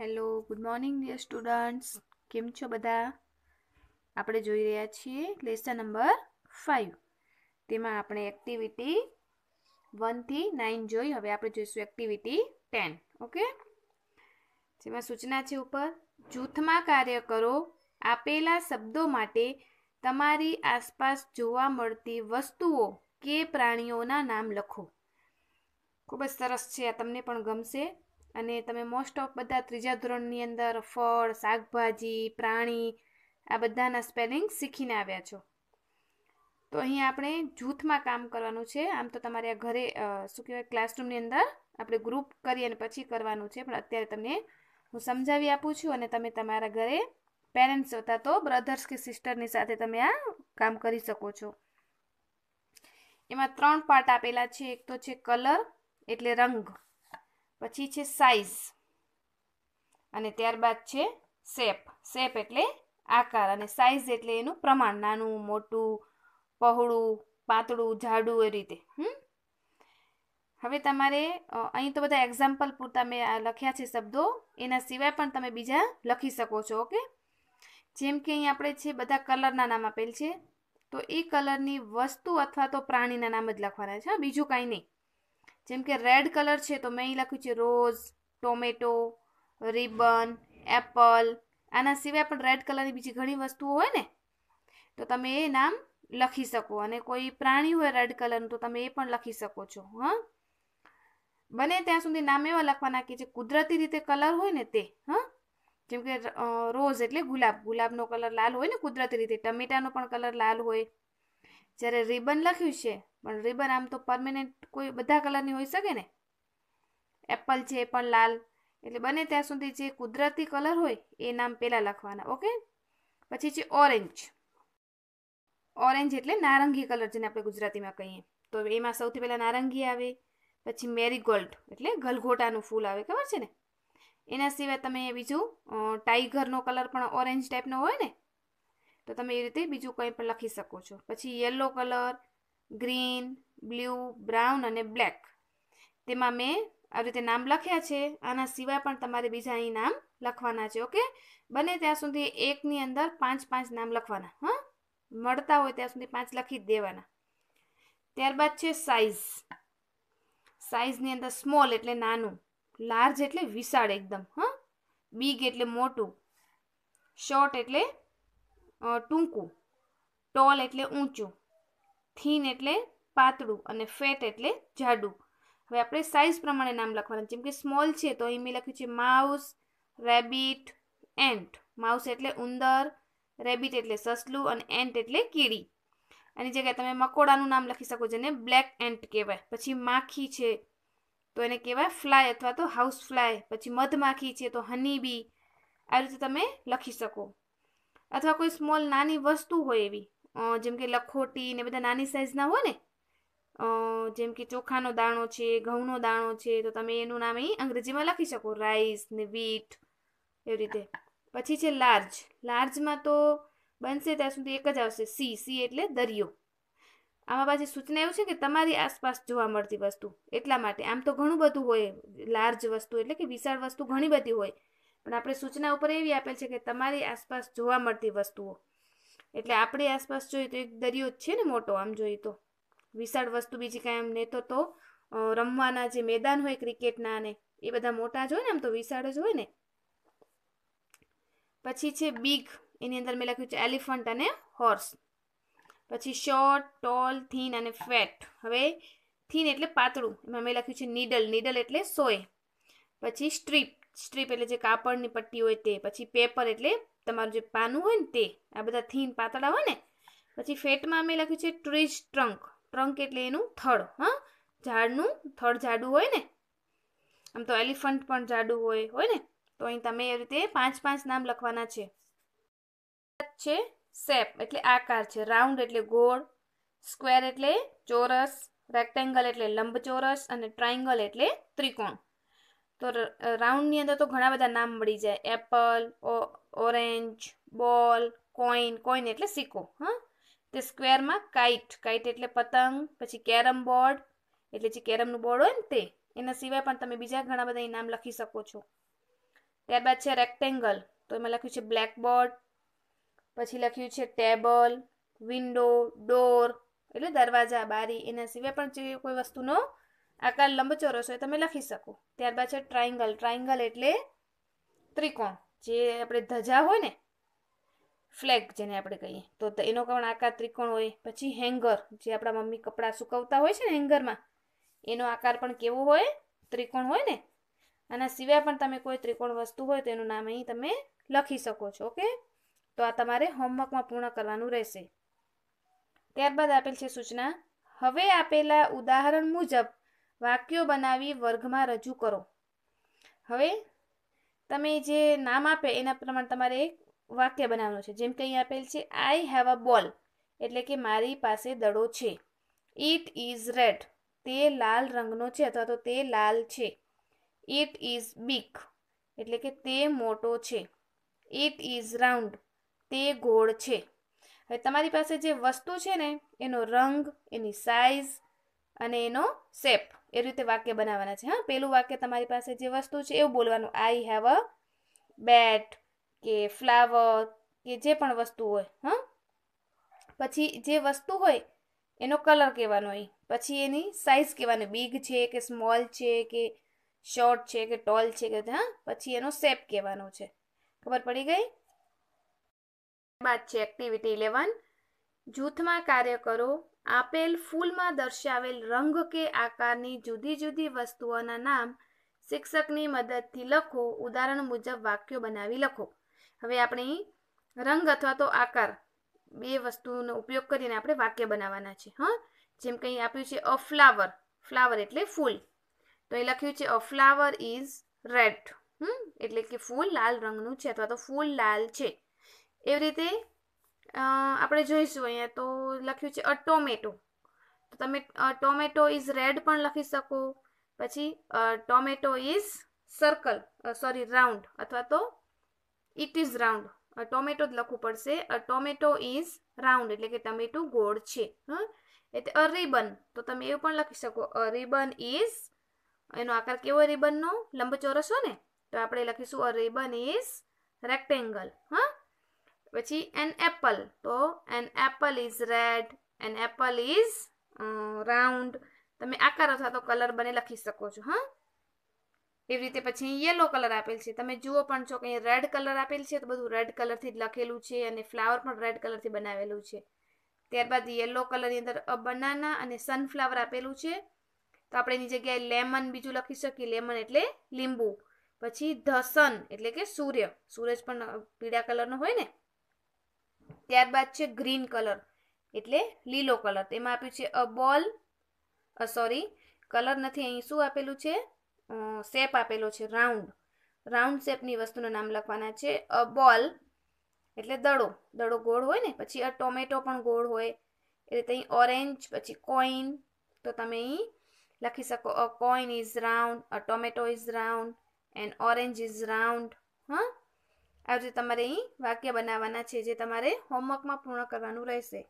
hello good morning dear students કેમ છો બધા આપણે જોઈ રહ્યા છીએ લેસન નંબર ફાઇવ તેમાં આપણે એક્ટિવિટી વનથી નાઇન જોઈ હવે આપણે જોઈશું એક્ટિવિટી ટેન ઓકે જેમાં સૂચના છે ઉપર જૂથમાં કાર્ય કરો આપેલા શબ્દો માટે તમારી આસપાસ જોવા મળતી વસ્તુઓ કે પ્રાણીઓના નામ લખો ખૂબ જ સરસ છે આ તમને પણ ગમશે અને તમે મોસ્ટ ઓફ બધા ત્રીજા ધોરણની અંદર ફળ શાકભાજી પ્રાણી આ બધાના સ્પેલિંગ શીખીને આવ્યા છો તો અહીં આપણે જૂથમાં કામ કરવાનું છે આમ તો તમારે આ ઘરે શું કહેવાય ક્લાસરૂમની અંદર આપણે ગ્રુપ કરી અને પછી કરવાનું છે પણ અત્યારે તમને હું સમજાવી આપું છું અને તમે તમારા ઘરે પેરેન્ટ્સ હતા તો બ્રધર્સ કે સિસ્ટરની સાથે તમે આ કામ કરી શકો છો એમાં ત્રણ પાર્ટ આપેલા છે એક તો છે કલર એટલે રંગ પછી છે સાઇઝ અને ત્યારબાદ છે શેપ શેપ એટલે આકાર અને સાઇઝ એટલે એનું પ્રમાણ નાનું મોટું પહોળું પાતળું જાડું એ રીતે હમ હવે તમારે અહીં તો બધા એક્ઝામ્પલ પૂરતા મેં લખ્યા છે શબ્દો એના સિવાય પણ તમે બીજા લખી શકો છો ઓકે જેમ કે અહીં આપણે છે બધા કલરના નામ આપેલ છે તો એ કલરની વસ્તુ અથવા તો પ્રાણીના નામ જ લખવાના છે બીજું કાંઈ નહીં જેમ કે રેડ કલર છે તો મેં અહીં લખ્યું છે રોઝ ટોમેટો રિબન એપલ આના સિવાય પણ રેડ કલરની બીજી ઘણી વસ્તુઓ હોય ને તો તમે એ નામ લખી શકો અને કોઈ પ્રાણી હોય રેડ કલરનું તો તમે એ પણ લખી શકો છો હં બને ત્યાં સુધી નામ એવા લખવાના કે જે કુદરતી રીતે કલર હોય ને તે હં જેમ કે રોઝ એટલે ગુલાબ ગુલાબનો કલર લાલ હોય ને કુદરતી રીતે ટમેટાનો પણ કલર લાલ હોય જ્યારે રિબન લખ્યું છે પણ રિબન આમ તો પરમેનન્ટ કોઈ બધા કલરની હોઈ શકે ને એપલ છે એ પણ લાલ એટલે બને ત્યાં સુધી જે કુદરતી કલર હોય એ નામ પહેલાં લખવાના ઓકે પછી છે ઓરેન્જ ઓરેન્જ એટલે નારંગી કલર જેને આપણે ગુજરાતીમાં કહીએ તો એમાં સૌથી પહેલાં નારંગી આવે પછી મેરીગોલ્ડ એટલે ગલઘોટાનું ફૂલ આવે ખબર છે ને એના સિવાય તમે બીજું ટાઈગરનો કલર પણ ઓરેન્જ ટાઈપનો હોય ને તો તમે એ રીતે બીજું કંઈ પણ લખી શકો છો પછી yellow colour green blue brown અને બ્લેક તેમાં મેં આવી રીતે નામ લખ્યા છે આના સિવાય પણ તમારે બીજા અહીં નામ લખવાના છે ઓકે બને ત્યાં સુધી એકની અંદર પાંચ પાંચ નામ લખવાના હા મળતા હોય ત્યાં સુધી પાંચ લખી જ દેવાના ત્યારબાદ છે સાઇઝ સાઇઝની અંદર સ્મોલ એટલે નાનું લાર્જ એટલે વિશાળ એકદમ હા બિગ એટલે મોટું શોર્ટ એટલે ટૂંકું ટોલ એટલે ઊંચું થીન એટલે પાતળું અને ફેટ એટલે જાડું હવે આપણે સાઇઝ પ્રમાણે નામ લખવાનું જેમ કે સ્મોલ છે તો અહીં મેં લખ્યું છે માઉસ રેબિટ એન્ટ માઉસ એટલે ઉંદર રેબિટ એટલે સસલું અને એન્ટ એટલે કીડી એની જગ્યાએ તમે મકોડાનું નામ લખી શકો જેને બ્લેક એન્ટ કહેવાય પછી માખી છે તો એને કહેવાય ફ્લાય અથવા તો હાઉસ ફ્લાય પછી મધમાખી છે તો હની બી આવી રીતે તમે લખી શકો અથવા કોઈ સ્મોલ નાની વસ્તુ હોય એવી જેમ કે લખોટી ને બધા નાની સાઇઝના હોય ને જેમ કે ચોખાનો દાણો છે ઘઉંનો દાણો છે તો તમે એનું નામ અહીં અંગ્રેજીમાં લખી શકો રાઈસ ને વીટ એવી રીતે પછી છે લાર્જ લાર્જમાં તો બનશે ત્યાં સુધી એક જ આવશે સી સી એટલે દરિયો આમાં પાછી સૂચના એવું છે કે તમારી આસપાસ જોવા મળતી વસ્તુ એટલા માટે આમ તો ઘણું બધું હોય લાર્જ વસ્તુ એટલે કે વિશાળ વસ્તુ ઘણી બધી હોય પણ આપણે સૂચના ઉપર એવી આપેલ છે કે તમારી આસપાસ જોવા મળતી વસ્તુઓ એટલે આપણી આસપાસ જોઈએ તો એક દરિયો જ છે ને મોટો આમ જોઈએ તો વિશાળ વસ્તુ બીજી કાંઈ એમ નહીં તો રમવાના જે મેદાન હોય ક્રિકેટના ને એ બધા મોટા જ હોય ને આમ તો વિશાળ જ હોય ને પછી છે બિગ એની અંદર મેં લખ્યું છે એલિફન્ટ અને હોર્સ પછી શોર્ટ ટોલ થીન અને ફેટ હવે થીન એટલે પાતળું એમાં મેં લખ્યું છે નીડલ નીડલ એટલે સોય પછી સ્ટ્રીપ સ્ટ્રીપ એટલે જે કાપડની પટ્ટી હોય તે પછી પેપર એટલે તમારું જે પાનું હોય ને તે આ બધા થીન પાતળા હોય ને પછી ફેટમાં મેં લખ્યું છે ટ્રીઝ ટ્રંક ટ્રંક એટલે એનું થડ હા ઝાડનું થડ જાડું હોય ને આમ તો એલિફન્ટ પણ જાડું હોય હોય ને તો અહીં તમે એ રીતે પાંચ પાંચ નામ લખવાના છે છે શેપ એટલે આકાર છે રાઉન્ડ એટલે ગોળ સ્ક્વેર એટલે ચોરસ રેક્ટેંગલ એટલે લંબચોરસ અને ટ્રાયંગલ એટલે ત્રિકોણ તો રાઉન્ડની અંદર તો ઘણા બધા નામ મળી જાય apple orange ball coin coin એટલે સિક્કો હા તે સ્ક્વેરમાં કાઇટ કાઇટ એટલે પતંગ પછી કેરમ બોર્ડ એટલે જે કેરમનું બોર્ડ હોય ને તે એના સિવાય પણ તમે બીજા ઘણા બધા નામ લખી શકો છો ત્યારબાદ છે રેક્ટેંગલ તો એમાં લખ્યું છે બ્લેકબોર્ડ પછી લખ્યું છે ટેબલ વિન્ડો ડોર એટલે દરવાજા બારી એના સિવાય પણ જે કોઈ વસ્તુનો આકાર લંબચોરસ હોય તમે લખી શકો ત્યારબાદ છે ટ્રાયંગલ ટ્રાયંગલ એટલે ત્રિકોણ જે આપણે ધજા હોય ને ફ્લેગ જેને આપણે કહીએ તો એનો પણ આકાર ત્રિકોણ હોય પછી હેંગર જે આપણા મમ્મી કપડાં સુકવતા હોય છે ને હેંગરમાં એનો આકાર પણ કેવો હોય ત્રિકોણ હોય ને આના સિવાય પણ તમે કોઈ ત્રિકોણ વસ્તુ હોય તો એનું નામ અહીં તમે લખી શકો છો ઓકે તો આ તમારે હોમવર્કમાં પૂર્ણ કરવાનું રહેશે ત્યારબાદ આપેલ છે સૂચના હવે આપેલા ઉદાહરણ મુજબ વાક્યો બનાવી વર્ગમાં રજૂ કરો હવે તમે જે નામ આપે એના પ્રમાણે તમારે એક વાક્ય બનાવવાનું છે જેમ કે અહીં આપેલ છે આઈ હેવ અ બોલ એટલે કે મારી પાસે દડો છે ઇટ ઇઝ રેડ તે લાલ રંગનો છે અથવા તો તે લાલ છે ઇટ ઇઝ બીક એટલે કે તે મોટો છે ઇટ ઇઝ રાઉન્ડ તે ગોળ છે હવે તમારી પાસે જે વસ્તુ છે ને એનો રંગ એની સાઇઝ અને એનો શેપ એ રીતે વાક્ય બનાવવાના છે હા પહેલું વાક્ય તમારી પાસે જે વસ્તુ છે એવું બોલવાનું આઈ હેવ અ બેટ કે ફ્લાવર કે જે પણ વસ્તુ હોય હા પછી જે વસ્તુ હોય એનો કલર કહેવાનો હોય પછી એની સાઇઝ કહેવાની બિગ છે કે સ્મોલ છે કે શોર્ટ છે કે ટોલ છે કે હા પછી એનો શેપ કહેવાનો છે ખબર પડી ગઈ બાદ છે એક્ટિવિટી ઇલેવન જૂથમાં કાર્ય કરો આપેલ ફૂલમાં દર્શાવેલ રંગ કે આકારની જુદી જુદી વસ્તુઓના નામ શિક્ષકની મદદથી લખો ઉદાહરણ મુજબ વાક્યો બનાવી લખો હવે આપણે રંગ અથવા તો આકાર બે વસ્તુનો ઉપયોગ કરીને આપણે વાક્ય બનાવવાના છે હા જેમ કંઈ આપ્યું છે અ ફ્લાવર ફ્લાવર એટલે ફૂલ તો એ લખ્યું છે અ ફ્લાવર ઇઝ રેડ એટલે કે ફૂલ લાલ રંગનું છે અથવા તો ફૂલ લાલ છે એવી રીતે આપણે જોઈશું અહીંયા તો લખ્યું છે અ ટોમેટો તો તમે ટોમેટો ઇઝ રેડ પણ લખી શકો પછી tomato is circle sorry round અથવા તો ઇટ ઇઝ રાઉન્ડ ટોમેટો જ લખવું પડશે ટોમેટો ઇઝ રાઉન્ડ એટલે કે ટમેટો ગોળ છે હા એટલે અ રિબન તો તમે એવું પણ લખી શકો અ રિબન ઇઝ એનો આકાર કેવો રિબનનો લંબચોરસ હો ને તો આપણે લખીશું અ રિબન ઇઝ રેક્ટેંગલ હા પછી એન એપલ તો an apple is red an apple is round તમે આકાર અથવા તો કલર બને લખી શકો છો હા એવી રીતે પછી યલો કલર આપેલ છે તમે જુઓ પણ છો કે અહીંયા રેડ કલર આપેલ છે તો બધું રેડ કલરથી જ લખેલું છે અને ફ્લાવર પણ રેડ કલરથી બનાવેલું છે ત્યારબાદ યલો કલરની અંદર અ બનાના અને સનફ્લાવર આપેલું છે તો આપણે એની જગ્યાએ લેમન બીજું લખી શકીએ લેમન એટલે લીંબુ પછી ધસન એટલે કે સૂર્ય સૂરજ પણ પીળા કલરનો હોય ને ત્યારબાદ છે ગ્રીન કલર એટલે લીલો કલર તેમાં આપ્યું છે અ બોલ સોરી કલર નથી અહીં શું આપેલું છે શેપ આપેલો છે રાઉન્ડ રાઉન્ડ શેપની વસ્તુનું નામ લખવાના છે અ બોલ એટલે દડો દડો ગોળ હોય ને પછી અ ટોમેટો પણ ગોળ હોય એટલે અહીં ઓરેન્જ પછી કોઈન તો તમે અહીં લખી શકો a coin is round a tomato is round and orange is round હા આ રીતે તમારે અહીં વાક્ય બનાવવાના છે જે તમારે હોમવર્કમાં પૂર્ણ કરવાનું રહેશે